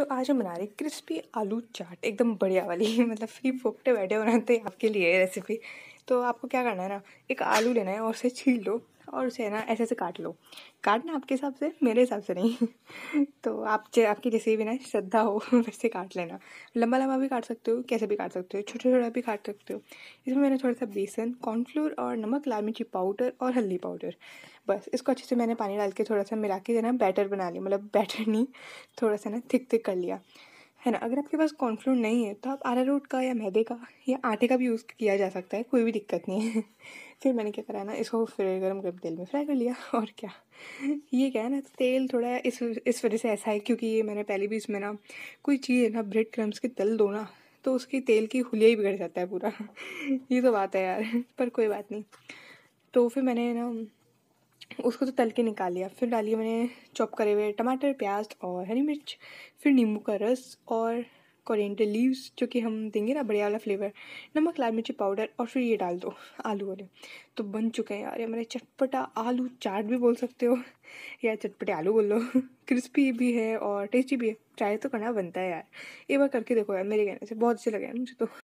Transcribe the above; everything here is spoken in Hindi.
तो आज हम बना रहे क्रिस्पी आलू चाट एकदम बढ़िया वाली मतलब फ्री फोकटे बैठे बनाते हैं आपके लिए रेसिपी तो आपको क्या करना है ना एक आलू लेना है और उसे छील लो और उसे है ना ऐसे ऐसे काट लो काटना आपके हिसाब से मेरे हिसाब से नहीं तो आप आपकी जैसे भी ना श्रद्धा हो वैसे काट लेना लंबा लंबा भी काट सकते हो कैसे भी काट सकते हो छोटा छोटा भी काट सकते हो इसमें मैंने थोड़ा सा बेसन कॉर्नफ्लोर और नमक लाल मिर्ची पाउडर और हल्दी पाउडर बस इसको अच्छे से मैंने पानी डाल के थोड़ा सा मिला के ना बैटर बना लिया मतलब बैटर नहीं थोड़ा सा ना थिक थिक कर लिया है ना अगर आपके पास कॉर्नफ्लोर नहीं है तो आप आरा रोट का या मैदे का या आटे का भी यूज़ किया जा सकता है कोई भी दिक्कत नहीं है फिर मैंने क्या करा ना इसको फिर गर्म गर्म तेल में फ्राई कर लिया और क्या ये क्या है ना तेल थोड़ा इस इस वजह से ऐसा है क्योंकि ये मैंने पहले भी इसमें ना कोई चीज़ है ना ब्रेड क्रम्स के तल दो ना तो उसकी तेल की हुलिया ही बिगड़ जाता है पूरा ये तो बात है यार पर कोई बात नहीं तो फिर मैंने ना उसको तो तल के निकाल लिया फिर डालिए मैंने चॉप करे हुए टमाटर प्याज और हरी मिर्च फिर नींबू का रस और कोरिएंडर लीव्स जो कि हम देंगे ना बढ़िया वाला फ्लेवर नमक लाल मिर्ची पाउडर और फिर ये डाल दो आलू वाले तो बन चुके हैं यार ये हमारे चटपटा आलू चाट भी बोल सकते हो या चटपटे आलू बोल लो क्रिस्पी भी है और टेस्टी भी है ट्राई तो करना बनता है यार एक बार करके देखो यार मेरे कहने से बहुत अच्छे लगे मुझे तो